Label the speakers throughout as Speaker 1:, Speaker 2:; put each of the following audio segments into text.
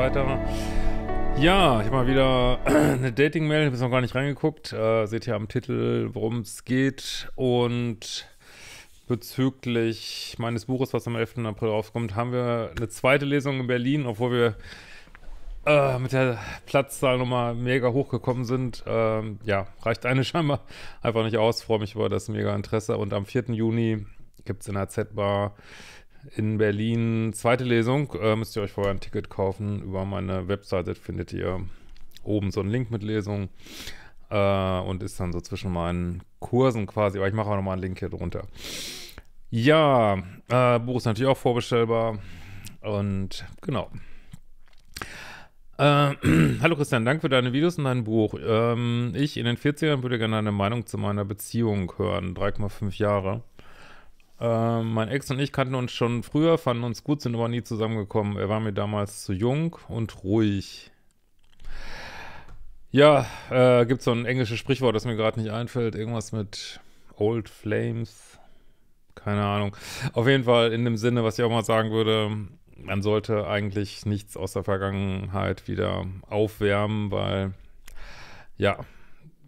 Speaker 1: weiter. Ja, ich habe mal wieder eine Dating-Mail, ich habe noch gar nicht reingeguckt. Äh, seht ihr am Titel, worum es geht. Und bezüglich meines Buches, was am 11. April rauskommt, haben wir eine zweite Lesung in Berlin, obwohl wir äh, mit der Platzzahl nochmal mega hochgekommen sind. Ähm, ja, reicht eine scheinbar einfach nicht aus. Freue mich über das mega Interesse. Und am 4. Juni gibt es in der Z-Bar in Berlin, zweite Lesung. Äh, müsst ihr euch vorher ein Ticket kaufen. Über meine Webseite findet ihr oben so einen Link mit Lesung. Äh, und ist dann so zwischen meinen Kursen quasi. Aber ich mache auch nochmal einen Link hier drunter. Ja, äh, Buch ist natürlich auch vorbestellbar. Und genau. Äh, Hallo Christian, danke für deine Videos und dein Buch. Ähm, ich in den 40ern würde gerne deine Meinung zu meiner Beziehung hören. 3,5 Jahre. Ähm, mein Ex und ich kannten uns schon früher, fanden uns gut, sind aber nie zusammengekommen. Er war mir damals zu jung und ruhig. Ja, äh, gibt so ein englisches Sprichwort, das mir gerade nicht einfällt. Irgendwas mit Old Flames. Keine Ahnung. Auf jeden Fall in dem Sinne, was ich auch mal sagen würde, man sollte eigentlich nichts aus der Vergangenheit wieder aufwärmen, weil ja,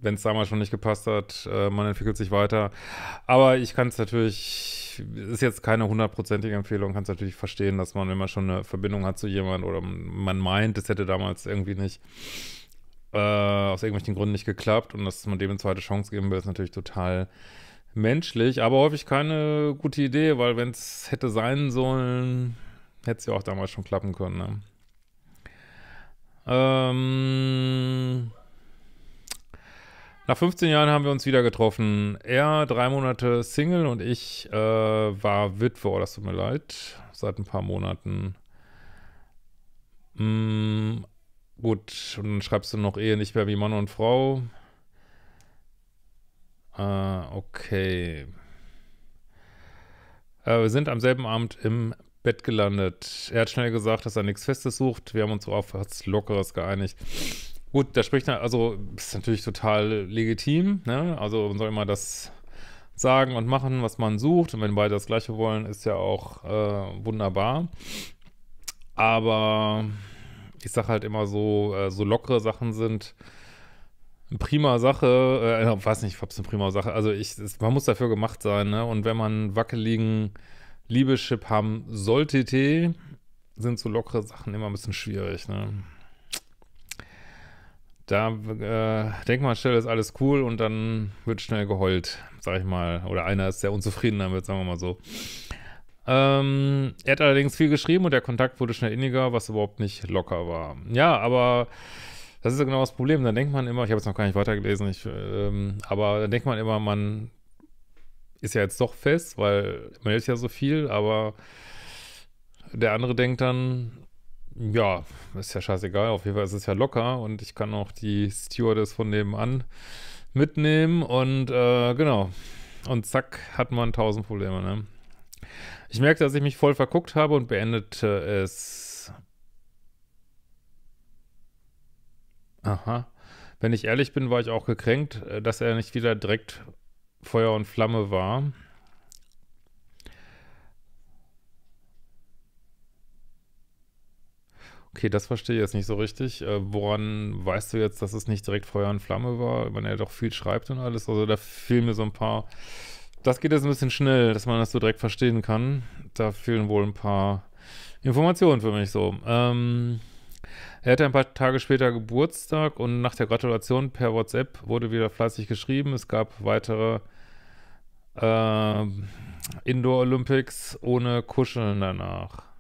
Speaker 1: wenn es damals schon nicht gepasst hat, äh, man entwickelt sich weiter. Aber ich kann es natürlich ist jetzt keine hundertprozentige Empfehlung, kannst es natürlich verstehen, dass man, wenn man schon eine Verbindung hat zu jemandem oder man meint, das hätte damals irgendwie nicht äh, aus irgendwelchen Gründen nicht geklappt und dass man dem eine zweite Chance geben will, ist natürlich total menschlich, aber häufig keine gute Idee, weil wenn es hätte sein sollen, hätte es ja auch damals schon klappen können. Ne? Ähm. Nach 15 Jahren haben wir uns wieder getroffen. Er drei Monate Single und ich äh, war Witwe. Oh, das tut mir leid. Seit ein paar Monaten. Mm, gut, und dann schreibst du noch Ehe nicht mehr wie Mann und Frau. Äh, okay. Äh, wir sind am selben Abend im Bett gelandet. Er hat schnell gesagt, dass er nichts Festes sucht. Wir haben uns auf was Lockeres geeinigt. Gut, da spricht er, also ist natürlich total legitim, ne? Also man soll immer das sagen und machen, was man sucht. Und wenn beide das Gleiche wollen, ist ja auch äh, wunderbar. Aber ich sage halt immer so, äh, so lockere Sachen sind eine prima Sache. Äh, ich äh, weiß nicht, ob es eine prima Sache Also ich, es, man muss dafür gemacht sein, ne? Und wenn man wackeligen Liebeschip haben sollte, sind so lockere Sachen immer ein bisschen schwierig, ne? da äh, denkt ist alles cool und dann wird schnell geheult, sag ich mal. Oder einer ist sehr unzufrieden damit, sagen wir mal so. Ähm, er hat allerdings viel geschrieben und der Kontakt wurde schnell inniger, was überhaupt nicht locker war. Ja, aber das ist ja genau das Problem. Dann denkt man immer, ich habe jetzt noch gar nicht weitergelesen, ich, ähm, aber dann denkt man immer, man ist ja jetzt doch fest, weil meldet ja so viel, aber der andere denkt dann, ja, ist ja scheißegal. Auf jeden Fall ist es ja locker und ich kann auch die Stewardess von nebenan mitnehmen und äh, genau. Und zack, hat man tausend Probleme, ne? Ich merkte, dass ich mich voll verguckt habe und beendete es. Aha. Wenn ich ehrlich bin, war ich auch gekränkt, äh, dass er nicht wieder direkt Feuer und Flamme war. Okay, das verstehe ich jetzt nicht so richtig. Äh, woran weißt du jetzt, dass es nicht direkt Feuer und Flamme war, wenn er doch viel schreibt und alles? Also da fehlen mir so ein paar. Das geht jetzt ein bisschen schnell, dass man das so direkt verstehen kann. Da fehlen wohl ein paar Informationen für mich so. Ähm, er hatte ein paar Tage später Geburtstag und nach der Gratulation per WhatsApp wurde wieder fleißig geschrieben. Es gab weitere äh, Indoor-Olympics ohne Kuscheln danach.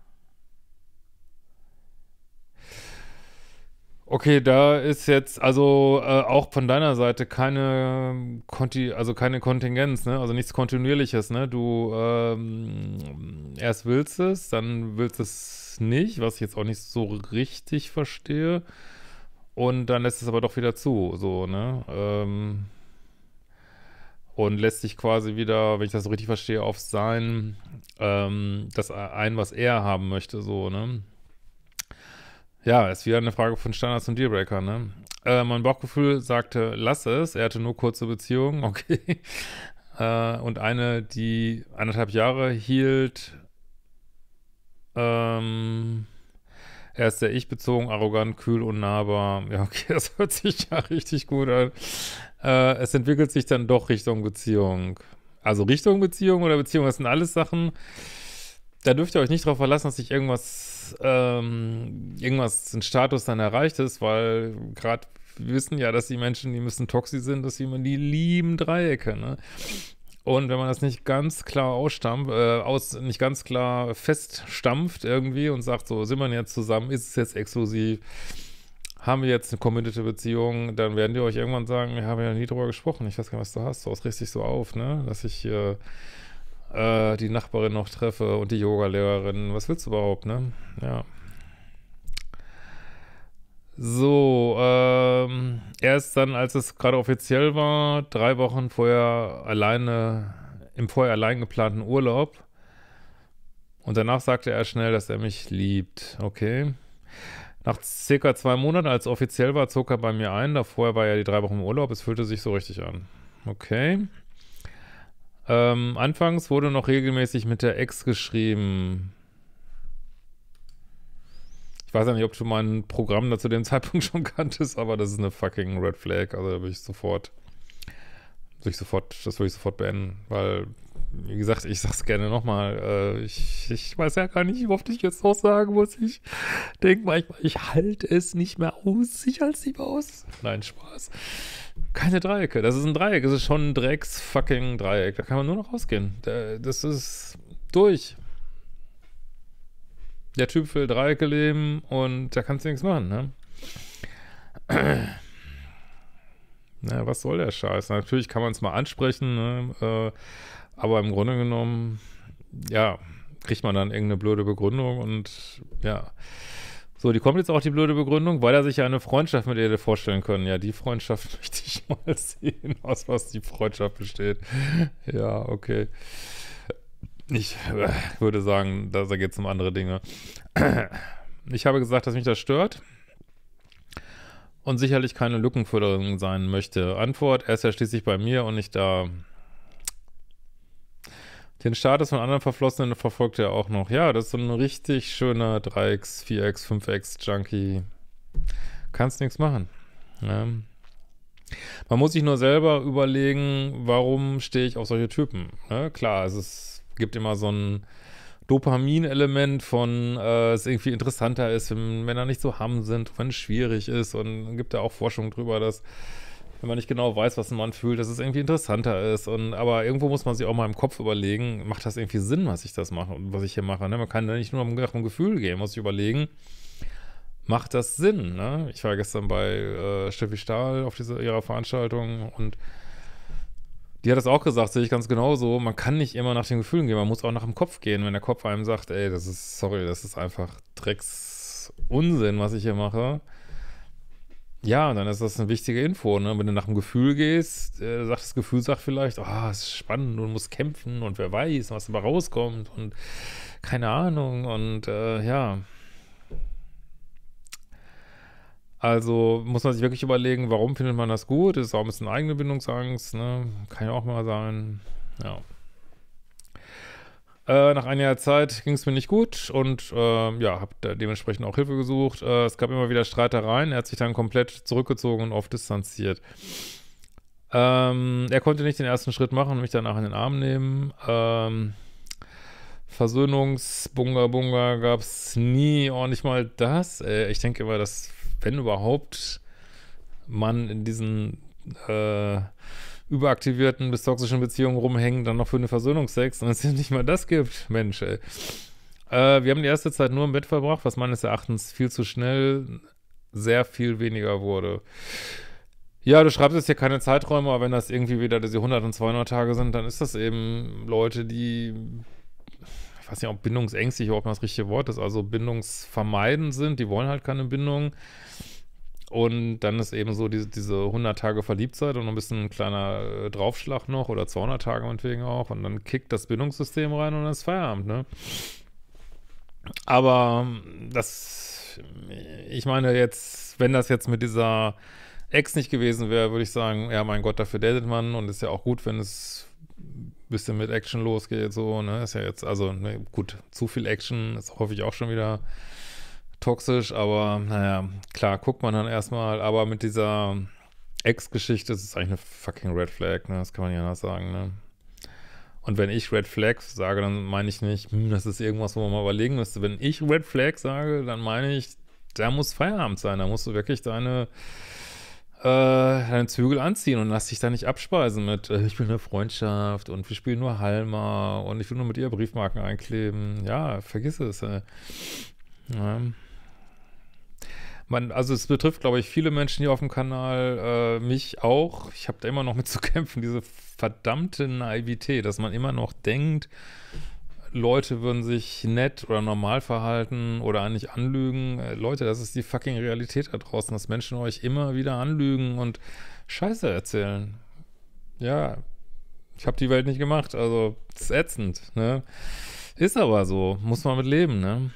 Speaker 1: Okay, da ist jetzt also äh, auch von deiner Seite keine, ähm, Konti also keine Kontingenz, ne? also nichts Kontinuierliches. Ne? Du ähm, erst willst es, dann willst es nicht, was ich jetzt auch nicht so richtig verstehe. Und dann lässt es aber doch wieder zu, so, ne? Ähm, und lässt sich quasi wieder, wenn ich das so richtig verstehe, auf sein, ähm, das ein, was er haben möchte, so, ne? Ja, ist wieder eine Frage von Standards und Dealbreaker, ne? Äh, mein Bauchgefühl sagte, lass es. Er hatte nur kurze Beziehungen, okay. äh, und eine, die anderthalb Jahre hielt. Ähm, er ist sehr ich-bezogen, arrogant, kühl, und nahbar. Ja, okay, das hört sich ja richtig gut an. Äh, es entwickelt sich dann doch Richtung Beziehung. Also Richtung Beziehung oder Beziehung, das sind alles Sachen, da dürft ihr euch nicht darauf verlassen, dass sich irgendwas, ähm, irgendwas, ein Status dann erreicht ist, weil gerade wir wissen ja, dass die Menschen, die ein bisschen toxisch sind, dass sie immer die lieben Dreiecke, ne? Und wenn man das nicht ganz klar ausstampft, äh, aus, nicht ganz klar feststampft irgendwie und sagt, so sind wir jetzt zusammen, ist es jetzt exklusiv, haben wir jetzt eine committed Beziehung, dann werden die euch irgendwann sagen, wir haben ja nie drüber gesprochen, ich weiß gar nicht, was du hast, du hast richtig so auf, ne? Dass ich äh, äh, die Nachbarin noch treffe und die Yogalehrerin. Was willst du überhaupt, ne? Ja. So, ähm, er dann, als es gerade offiziell war, drei Wochen vorher alleine, im vorher allein geplanten Urlaub. Und danach sagte er schnell, dass er mich liebt. Okay. Nach circa zwei Monaten, als offiziell war, zog er bei mir ein. Davor war er die drei Wochen im Urlaub. Es fühlte sich so richtig an. Okay. Ähm, anfangs wurde noch regelmäßig mit der Ex geschrieben. Ich weiß ja nicht, ob du mein Programm da zu dem Zeitpunkt schon kanntest, aber das ist eine fucking Red Flag. Also da würde ich sofort, würde ich sofort, das würde ich sofort beenden, weil wie gesagt, ich sag's gerne nochmal. Äh, ich, ich, weiß ja gar nicht, wie oft ich jetzt noch sagen muss. Ich denke manchmal, ich halte es nicht mehr aus. Ich halte es nicht mehr aus. Nein, Spaß. Keine Dreiecke. Das ist ein Dreieck. Das ist schon ein Drecks-fucking Dreieck. Da kann man nur noch rausgehen. Das ist durch. Der Typ will Dreiecke leben und da kannst du nichts machen, ne? Na, was soll der Scheiß? Natürlich kann man es mal ansprechen, ne? äh, aber im Grunde genommen, ja, kriegt man dann irgendeine blöde Begründung und ja. So, die kommt jetzt auch die blöde Begründung, weil er sich ja eine Freundschaft mit ihr hätte vorstellen können. Ja, die Freundschaft möchte ich mal sehen, aus was die Freundschaft besteht. Ja, okay. Ich äh, würde sagen, da geht es um andere Dinge. Ich habe gesagt, dass mich das stört und sicherlich keine Lückenförderung sein möchte. Antwort, er ist ja schließlich bei mir und nicht da. Den Status von anderen Verflossenen verfolgt er auch noch. Ja, das ist so ein richtig schöner 3x, 4x, 5x-Junkie. Kannst nichts machen. Ähm. Man muss sich nur selber überlegen, warum stehe ich auf solche Typen. Ne? Klar, es ist, gibt immer so ein Dopamin-Element von, äh, es irgendwie interessanter ist, wenn Männer nicht so hamm sind, wenn es schwierig ist. Und gibt ja auch Forschung drüber, dass wenn man nicht genau weiß, was ein Mann fühlt, dass es irgendwie interessanter ist. Und, aber irgendwo muss man sich auch mal im Kopf überlegen, macht das irgendwie Sinn, was ich das mache und was ich hier mache. Ne? Man kann nicht nur nach dem Gefühl gehen, muss sich überlegen, macht das Sinn? Ne? Ich war gestern bei äh, Steffi Stahl auf dieser, ihrer Veranstaltung und die hat das auch gesagt, sehe ich ganz genauso. Man kann nicht immer nach den Gefühlen gehen, man muss auch nach dem Kopf gehen. Wenn der Kopf einem sagt, ey, das ist, sorry, das ist einfach Drecksunsinn, was ich hier mache, ja, und dann ist das eine wichtige Info. Ne? Wenn du nach dem Gefühl gehst, äh, sagt das Gefühl sagt vielleicht, ah, oh, es ist spannend und muss kämpfen und wer weiß, was dabei rauskommt und keine Ahnung und äh, ja. Also muss man sich wirklich überlegen, warum findet man das gut? Ist auch ein bisschen eigene Bindungsangst, ne? Kann ja auch mal sein. Ja. Äh, nach einiger Zeit ging es mir nicht gut und äh, ja, habe dementsprechend auch Hilfe gesucht. Äh, es gab immer wieder Streitereien. Er hat sich dann komplett zurückgezogen und oft distanziert. Ähm, er konnte nicht den ersten Schritt machen und mich danach in den Arm nehmen. Ähm, Versöhnungs-Bunga-Bunga gab es nie. Oh, nicht mal das. ich denke immer, dass, wenn überhaupt, man in diesen äh, überaktivierten bis toxischen Beziehungen rumhängen, dann noch für eine Versöhnungsex und es nicht mal das gibt. Mensch, ey. Äh, wir haben die erste Zeit nur im Bett verbracht, was meines Erachtens viel zu schnell sehr viel weniger wurde. Ja, du schreibst jetzt hier keine Zeiträume, aber wenn das irgendwie wieder diese 100 und 200 Tage sind, dann ist das eben Leute, die, ich weiß nicht, ob bindungsängstig überhaupt das richtige Wort ist, also bindungsvermeiden sind, die wollen halt keine Bindung. Und dann ist eben so diese, diese 100 Tage Verliebtheit und ein bisschen ein kleiner äh, Draufschlag noch oder 200 Tage meinetwegen auch. Und dann kickt das Bindungssystem rein und dann ist Feierabend, ne? Aber ähm, das, ich meine jetzt, wenn das jetzt mit dieser Ex nicht gewesen wäre, würde ich sagen, ja, mein Gott, dafür datet man und ist ja auch gut, wenn es ein bisschen mit Action losgeht, so, ne? Ist ja jetzt, also, ne, gut, zu viel Action ist ich auch schon wieder toxisch, aber naja, klar, guckt man dann erstmal, aber mit dieser Ex-Geschichte ist es eigentlich eine fucking Red Flag, ne? Das kann man ja anders sagen, ne? Und wenn ich Red Flag sage, dann meine ich nicht, hm, das ist irgendwas, wo man mal überlegen müsste. Wenn ich Red Flag sage, dann meine ich, da muss Feierabend sein, da musst du wirklich deine, äh, deine Zügel anziehen und lass dich da nicht abspeisen mit, äh, ich will eine Freundschaft und wir spielen nur Halma und ich will nur mit ihr Briefmarken einkleben. Ja, vergiss es. Äh. Ja man, also es betrifft, glaube ich, viele Menschen hier auf dem Kanal, äh, mich auch. Ich habe da immer noch mit zu kämpfen, diese verdammte Naivität, dass man immer noch denkt, Leute würden sich nett oder normal verhalten oder eigentlich anlügen. Äh, Leute, das ist die fucking Realität da draußen, dass Menschen euch immer wieder anlügen und Scheiße erzählen. Ja, ich habe die Welt nicht gemacht, also ist ätzend, ne? Ist aber so, muss man mit leben, ne?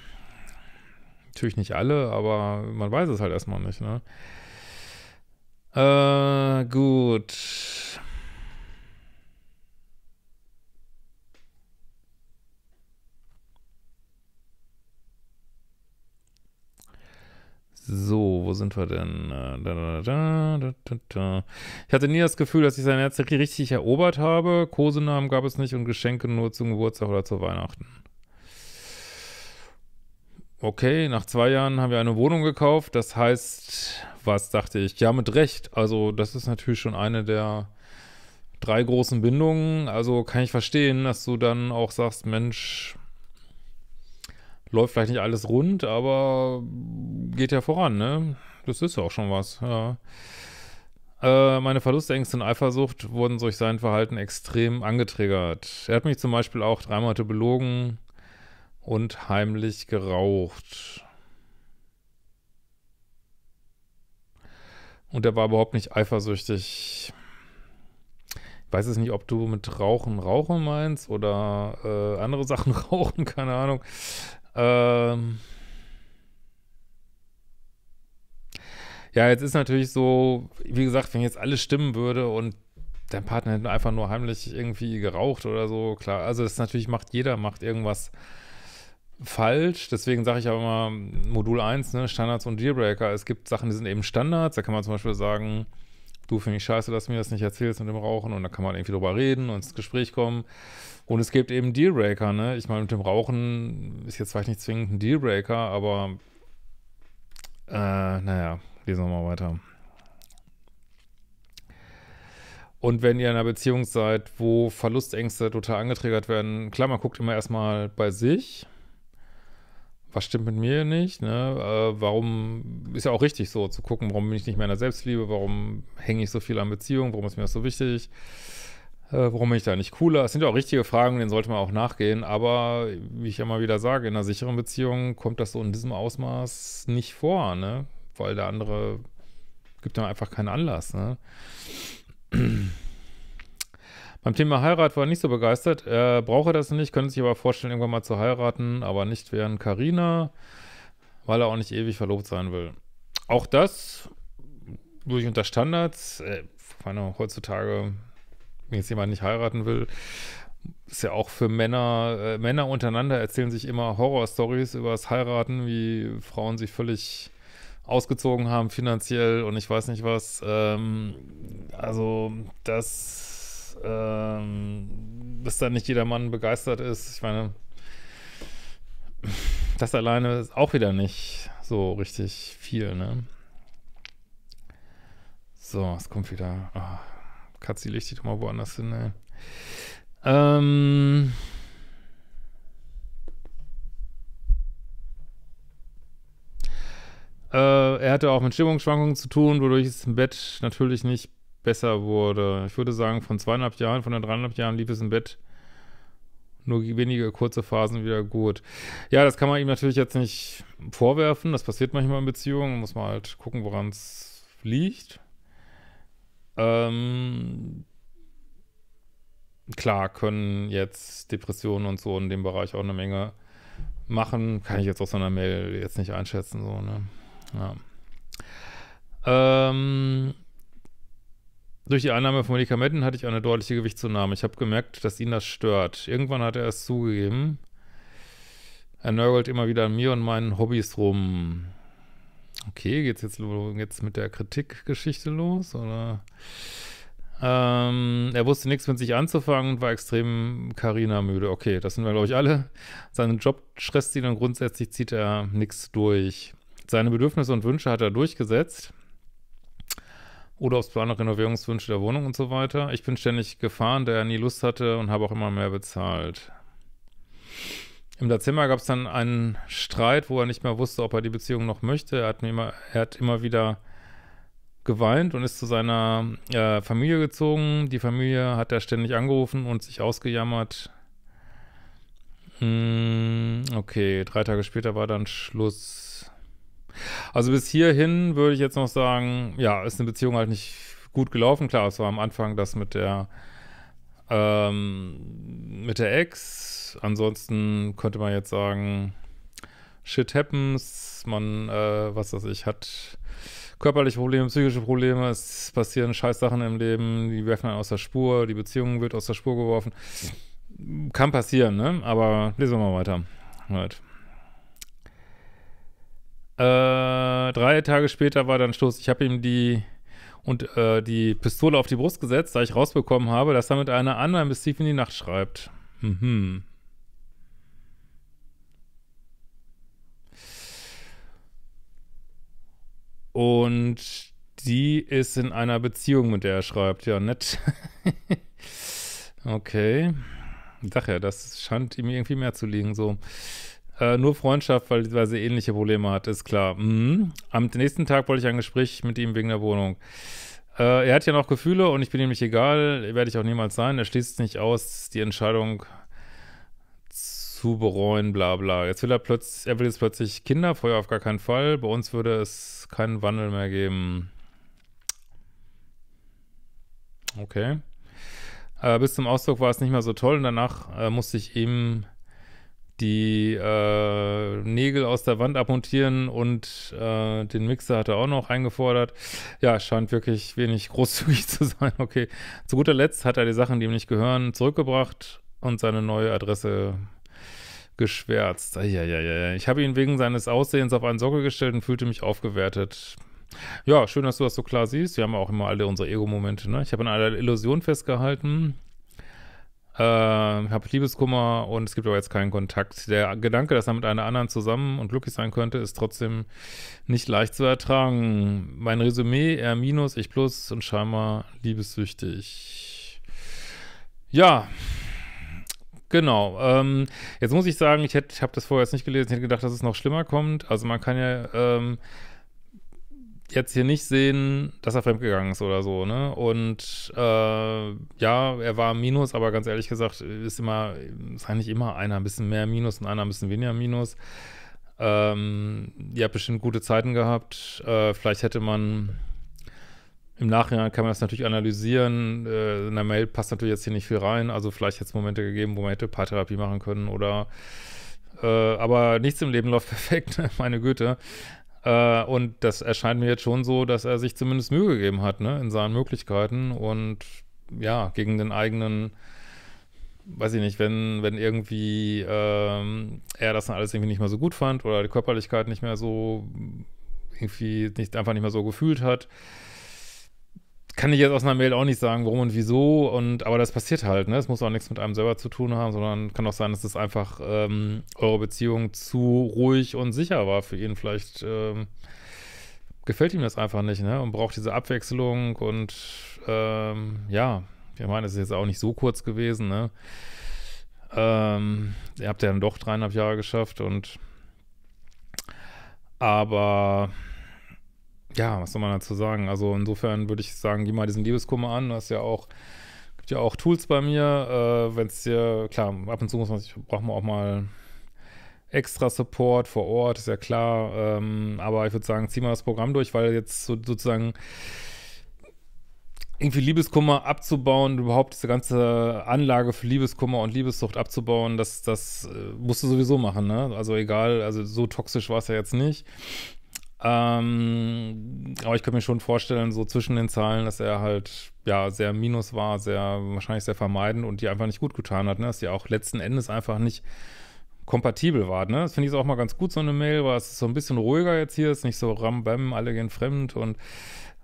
Speaker 1: Natürlich nicht alle, aber man weiß es halt erstmal nicht, ne? Äh, gut. So, wo sind wir denn? Äh, da, da, da, ich hatte nie das Gefühl, dass ich sein Herz richtig erobert habe. Kosenamen gab es nicht und Geschenke nur zum Geburtstag oder zu Weihnachten okay, nach zwei Jahren haben wir eine Wohnung gekauft. Das heißt, was dachte ich? Ja, mit Recht. Also, das ist natürlich schon eine der drei großen Bindungen. Also kann ich verstehen, dass du dann auch sagst, Mensch, läuft vielleicht nicht alles rund, aber geht ja voran, ne? Das ist ja auch schon was, ja. Äh, meine Verlustängste und Eifersucht wurden durch sein Verhalten extrem angetriggert. Er hat mich zum Beispiel auch drei Monate belogen und heimlich geraucht. Und er war überhaupt nicht eifersüchtig. Ich weiß es nicht, ob du mit Rauchen Rauchen meinst oder äh, andere Sachen rauchen, keine Ahnung. Ähm ja, jetzt ist natürlich so, wie gesagt, wenn jetzt alles stimmen würde und dein Partner hätte einfach nur heimlich irgendwie geraucht oder so, klar. Also das natürlich macht jeder, macht irgendwas falsch. Deswegen sage ich aber immer Modul 1, ne, Standards und Dealbreaker. Es gibt Sachen, die sind eben Standards. Da kann man zum Beispiel sagen, du finde ich scheiße, dass du mir das nicht erzählst mit dem Rauchen. Und da kann man irgendwie drüber reden und ins Gespräch kommen. Und es gibt eben Dealbreaker, ne? Ich meine, mit dem Rauchen ist jetzt vielleicht nicht zwingend ein Dealbreaker, aber äh, naja, lesen wir mal weiter. Und wenn ihr in einer Beziehung seid, wo Verlustängste total angetriggert werden, klar, man guckt immer erstmal bei sich was stimmt mit mir nicht, ne? Äh, warum, ist ja auch richtig so, zu gucken, warum bin ich nicht mehr in der Selbstliebe, warum hänge ich so viel an Beziehungen, warum ist mir das so wichtig, äh, warum bin ich da nicht cooler? Es sind ja auch richtige Fragen, denen sollte man auch nachgehen, aber wie ich immer wieder sage, in einer sicheren Beziehung kommt das so in diesem Ausmaß nicht vor, ne? Weil der andere gibt dann einfach keinen Anlass, ne? Beim Thema Heirat war er nicht so begeistert. Er brauche das nicht, könnte sich aber vorstellen, irgendwann mal zu heiraten, aber nicht während Karina, weil er auch nicht ewig verlobt sein will. Auch das durch unter Standards. Äh, meine, heutzutage, wenn jetzt jemand nicht heiraten will, ist ja auch für Männer, äh, Männer untereinander erzählen sich immer Horrorstories über das Heiraten, wie Frauen sich völlig ausgezogen haben finanziell und ich weiß nicht was. Ähm, also das dass, ähm, dass da nicht jeder Mann begeistert ist. Ich meine, das alleine ist auch wieder nicht so richtig viel, ne? So, es kommt wieder. Oh, Katzi, leg dich doch mal woanders hin, ey. Ähm. Äh, er hatte auch mit Stimmungsschwankungen zu tun, wodurch es im Bett natürlich nicht besser wurde. Ich würde sagen, von zweieinhalb Jahren, von den dreieinhalb Jahren lief es im Bett nur wenige kurze Phasen wieder gut. Ja, das kann man ihm natürlich jetzt nicht vorwerfen. Das passiert manchmal in Beziehungen. Muss man halt gucken, woran es liegt. Ähm, klar können jetzt Depressionen und so in dem Bereich auch eine Menge machen. Kann ich jetzt aus so einer Mail jetzt nicht einschätzen, so, ne? Ja. Ähm, durch die Einnahme von Medikamenten hatte ich eine deutliche Gewichtszunahme. Ich habe gemerkt, dass ihn das stört. Irgendwann hat er es zugegeben. Er nörgelt immer wieder an mir und meinen Hobbys rum. Okay, geht's jetzt, jetzt mit der Kritikgeschichte los? Oder? Ähm, er wusste nichts mit sich anzufangen und war extrem Carina müde. Okay, das sind wir, glaube ich, alle. Seinen Job stresst ihn und grundsätzlich zieht er nichts durch. Seine Bedürfnisse und Wünsche hat er durchgesetzt oder aufs Plan Renovierungswünsche der Wohnung und so weiter. Ich bin ständig gefahren, da er nie Lust hatte und habe auch immer mehr bezahlt. Im Dezember gab es dann einen Streit, wo er nicht mehr wusste, ob er die Beziehung noch möchte. Er hat, mir immer, er hat immer wieder geweint und ist zu seiner äh, Familie gezogen. Die Familie hat er ständig angerufen und sich ausgejammert. Hm, okay, drei Tage später war dann Schluss. Also bis hierhin würde ich jetzt noch sagen, ja, ist eine Beziehung halt nicht gut gelaufen. Klar, es war am Anfang das mit der ähm, mit der Ex. Ansonsten könnte man jetzt sagen, shit happens, man, äh, was weiß ich, hat körperliche Probleme, psychische Probleme, es passieren scheiß Sachen im Leben, die werfen einen aus der Spur, die Beziehung wird aus der Spur geworfen. Kann passieren, ne? Aber lesen wir mal weiter. Right. Äh, drei Tage später war dann Schluss. Ich habe ihm die und äh, die Pistole auf die Brust gesetzt, da ich rausbekommen habe, dass er mit einer anderen bis tief in die Nacht schreibt. Mhm. Und die ist in einer Beziehung, mit der er schreibt. Ja, nett. okay. Ich sag ja, das scheint ihm irgendwie mehr zu liegen, so. Äh, nur Freundschaft, weil, weil sie ähnliche Probleme hat, ist klar. Mhm. Am nächsten Tag wollte ich ein Gespräch mit ihm wegen der Wohnung. Äh, er hat ja noch Gefühle und ich bin ihm nicht egal, werde ich auch niemals sein. Er schließt es nicht aus, die Entscheidung zu bereuen, bla bla. Jetzt will er plötzlich, er will jetzt plötzlich Kinder, vorher auf gar keinen Fall. Bei uns würde es keinen Wandel mehr geben. Okay. Äh, bis zum Ausdruck war es nicht mehr so toll und danach äh, musste ich ihm die äh, Nägel aus der Wand abmontieren und äh, den Mixer hat er auch noch eingefordert. Ja, scheint wirklich wenig großzügig zu sein. Okay. Zu guter Letzt hat er die Sachen, die ihm nicht gehören, zurückgebracht und seine neue Adresse geschwärzt. Eieieiei. Ich habe ihn wegen seines Aussehens auf einen Sockel gestellt und fühlte mich aufgewertet. Ja, schön, dass du das so klar siehst. Wir haben auch immer alle unsere Ego-Momente, ne? Ich habe an einer Illusion festgehalten äh, habe Liebeskummer und es gibt aber jetzt keinen Kontakt. Der Gedanke, dass er mit einer anderen zusammen und glücklich sein könnte, ist trotzdem nicht leicht zu ertragen. Mein Resümee, er minus, ich plus und scheinbar liebessüchtig. Ja, genau. Ähm, jetzt muss ich sagen, ich, hätte, ich habe das vorher jetzt nicht gelesen, ich hätte gedacht, dass es noch schlimmer kommt. Also man kann ja... Ähm, jetzt hier nicht sehen, dass er fremdgegangen ist oder so, ne? Und äh, ja, er war Minus, aber ganz ehrlich gesagt, ist immer, ist eigentlich immer einer ein bisschen mehr Minus und einer ein bisschen weniger Minus. Ähm, ihr habt bestimmt gute Zeiten gehabt. Äh, vielleicht hätte man im Nachhinein kann man das natürlich analysieren. Äh, in der Mail passt natürlich jetzt hier nicht viel rein. Also vielleicht hätte es Momente gegeben, wo man hätte Paartherapie machen können oder äh, aber nichts im Leben läuft perfekt, meine Güte. Äh, und das erscheint mir jetzt schon so, dass er sich zumindest Mühe gegeben hat, ne, in seinen Möglichkeiten und ja, gegen den eigenen, weiß ich nicht, wenn, wenn irgendwie ähm, er das dann alles irgendwie nicht mehr so gut fand oder die Körperlichkeit nicht mehr so irgendwie nicht einfach nicht mehr so gefühlt hat, kann ich jetzt aus einer Mail auch nicht sagen, warum und wieso. Und, aber das passiert halt, ne? Es muss auch nichts mit einem selber zu tun haben, sondern kann auch sein, dass es einfach ähm, eure Beziehung zu ruhig und sicher war für ihn. Vielleicht ähm, gefällt ihm das einfach nicht, ne? Und braucht diese Abwechslung und ähm, ja, ich meine, es ist jetzt auch nicht so kurz gewesen, ne? Ähm, ihr habt ja dann doch dreieinhalb Jahre geschafft und aber ja, was soll man dazu sagen? Also insofern würde ich sagen, geh mal diesen Liebeskummer an. Du hast ja auch, gibt ja auch Tools bei mir, äh, wenn es dir, klar, ab und zu muss man sich, braucht man auch mal extra Support vor Ort, ist ja klar. Ähm, aber ich würde sagen, zieh mal das Programm durch, weil jetzt so, sozusagen irgendwie Liebeskummer abzubauen, überhaupt diese ganze Anlage für Liebeskummer und Liebessucht abzubauen, das, das äh, musst du sowieso machen, ne? Also egal, also so toxisch war es ja jetzt nicht. Ähm, aber ich könnte mir schon vorstellen, so zwischen den Zahlen, dass er halt ja sehr minus war, sehr wahrscheinlich sehr vermeidend und die einfach nicht gut getan hat, ne? dass die auch letzten Endes einfach nicht kompatibel war. Ne? Das finde ich auch mal ganz gut, so eine Mail, weil es so ein bisschen ruhiger jetzt hier, ist nicht so ram, bam, alle gehen fremd und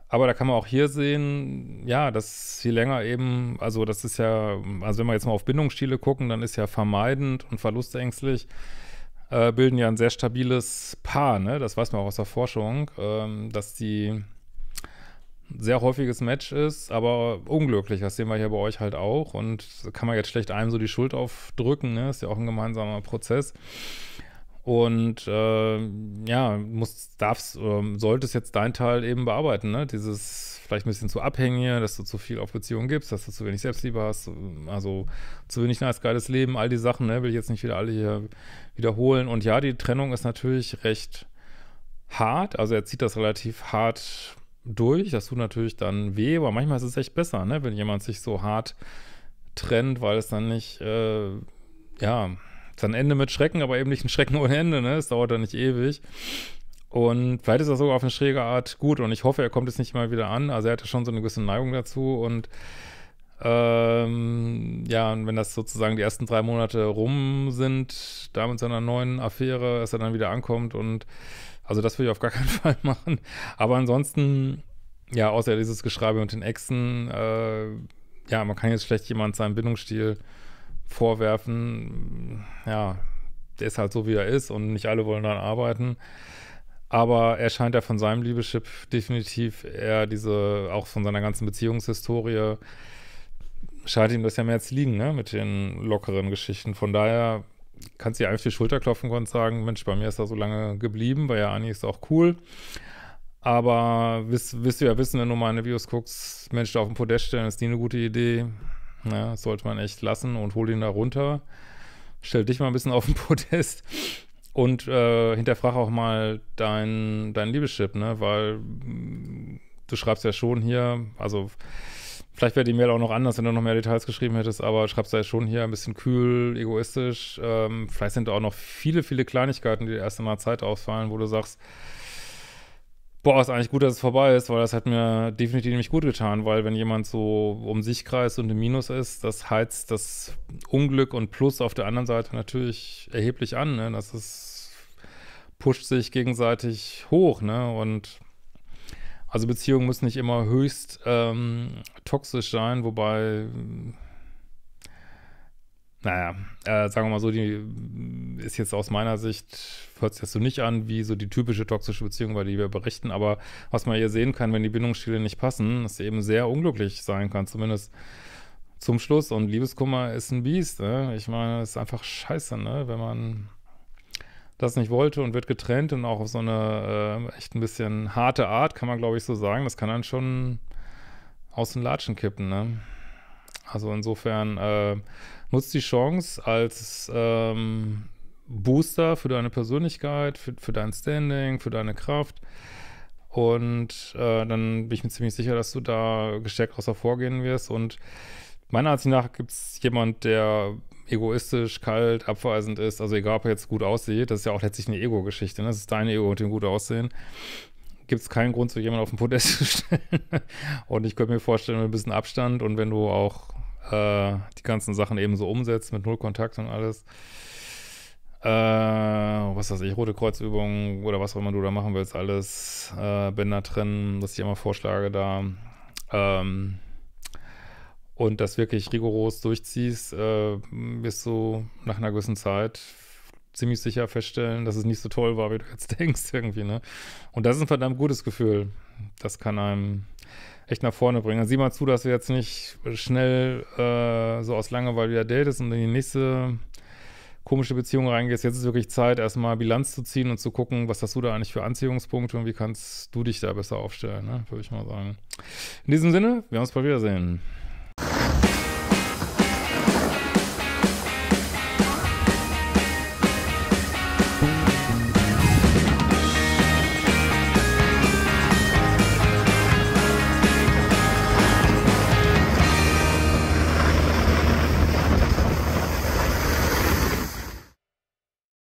Speaker 1: aber da kann man auch hier sehen, ja, dass je länger eben, also das ist ja, also wenn wir jetzt mal auf Bindungsstile gucken, dann ist ja vermeidend und verlustängstlich äh, bilden ja ein sehr stabiles Paar, ne? Das weiß man auch aus der Forschung, ähm, dass die sehr häufiges Match ist, aber unglücklich. Das sehen wir hier bei euch halt auch. Und kann man jetzt schlecht einem so die Schuld aufdrücken, ne? Ist ja auch ein gemeinsamer Prozess. Und äh, ja, muss, darfst, äh, solltest jetzt dein Teil eben bearbeiten, ne? Dieses vielleicht ein bisschen zu abhängig, dass du zu viel auf Beziehungen gibst, dass du zu wenig Selbstliebe hast, also zu wenig nice, geiles Leben, all die Sachen, ne, will ich jetzt nicht wieder alle hier wiederholen. Und ja, die Trennung ist natürlich recht hart, also er zieht das relativ hart durch, das tut natürlich dann weh, aber manchmal ist es echt besser, ne, wenn jemand sich so hart trennt, weil es dann nicht, äh, ja, ist ein Ende mit Schrecken, aber eben nicht ein Schrecken ohne Ende, ne, es dauert dann nicht ewig. Und vielleicht ist das sogar auf eine schräge Art gut und ich hoffe, er kommt jetzt nicht mal wieder an. Also er hatte schon so eine gewisse Neigung dazu und ähm, ja, und wenn das sozusagen die ersten drei Monate rum sind, da mit seiner neuen Affäre, dass er dann wieder ankommt und also das würde ich auf gar keinen Fall machen. Aber ansonsten, ja, außer dieses Geschreibe und den Exen, äh, ja, man kann jetzt schlecht jemand seinen Bindungsstil vorwerfen. Ja, der ist halt so, wie er ist und nicht alle wollen daran arbeiten. Aber er scheint ja von seinem Liebeschip definitiv eher diese, auch von seiner ganzen Beziehungshistorie, scheint ihm das ja mehr zu liegen, ne, mit den lockeren Geschichten. Von daher kannst du ja einfach die Schulter klopfen und sagen, Mensch, bei mir ist er so lange geblieben, bei Ani ist auch cool. Aber wirst, wirst, du ja wissen, wenn du meine Videos guckst, Mensch, da auf dem Podest stellen ist nie eine gute Idee. Ja, sollte man echt lassen und hol ihn da runter. Stell dich mal ein bisschen auf den Podest und äh, hinterfrag auch mal dein, dein Liebeschip, ne? Weil mm, du schreibst ja schon hier, also vielleicht wäre die Mail auch noch anders, wenn du noch mehr Details geschrieben hättest, aber schreibst ja schon hier ein bisschen kühl, egoistisch. Ähm, vielleicht sind da auch noch viele, viele Kleinigkeiten, die dir erst einmal Zeit ausfallen, wo du sagst, boah, ist eigentlich gut, dass es vorbei ist, weil das hat mir definitiv nicht gut getan, weil wenn jemand so um sich kreist und im Minus ist, das heizt das Unglück und Plus auf der anderen Seite natürlich erheblich an. Ne? Das ist, pusht sich gegenseitig hoch, ne? Und also Beziehungen müssen nicht immer höchst ähm, toxisch sein, wobei naja, äh, sagen wir mal so, die ist jetzt aus meiner Sicht, hört sich das so nicht an wie so die typische toxische Beziehung, über die wir berichten, aber was man hier sehen kann, wenn die Bindungsstile nicht passen, dass sie eben sehr unglücklich sein kann, zumindest zum Schluss. Und Liebeskummer ist ein Biest, ne? Ich meine, es ist einfach scheiße, ne? Wenn man das nicht wollte und wird getrennt und auch auf so eine äh, echt ein bisschen harte Art, kann man glaube ich so sagen, das kann dann schon aus den Latschen kippen, ne? Also insofern, äh, Nutz die Chance als ähm, Booster für deine Persönlichkeit, für, für, dein Standing, für deine Kraft. Und äh, dann bin ich mir ziemlich sicher, dass du da gestärkt raus hervorgehen wirst. Und meiner Ansicht nach gibt es jemand, der egoistisch, kalt, abweisend ist. Also egal, ob er jetzt gut aussieht, das ist ja auch letztlich eine Ego-Geschichte. Ne? Das ist dein Ego und dem gut aussehen. Gibt es keinen Grund, so jemanden auf den Podest zu stellen. und ich könnte mir vorstellen, mit ein bisschen Abstand und wenn du auch äh, die ganzen Sachen eben so umsetzt mit Nullkontakt und alles. Äh, was weiß ich, Rote Kreuzübungen oder was auch immer du da machen willst, alles äh, bin da was ich immer vorschlage da. Ähm, und das wirklich rigoros durchziehst, äh, wirst du nach einer gewissen Zeit ziemlich sicher feststellen, dass es nicht so toll war, wie du jetzt denkst irgendwie, ne? Und das ist ein verdammt gutes Gefühl. Das kann einem echt nach vorne bringen. Dann sieh mal zu, dass du jetzt nicht schnell äh, so aus Langeweile wieder datest und in die nächste komische Beziehung reingehst. Jetzt ist wirklich Zeit, erstmal Bilanz zu ziehen und zu gucken, was hast du da eigentlich für Anziehungspunkte und wie kannst du dich da besser aufstellen, ne? würde ich mal sagen. In diesem Sinne, wir haben uns bald wiedersehen.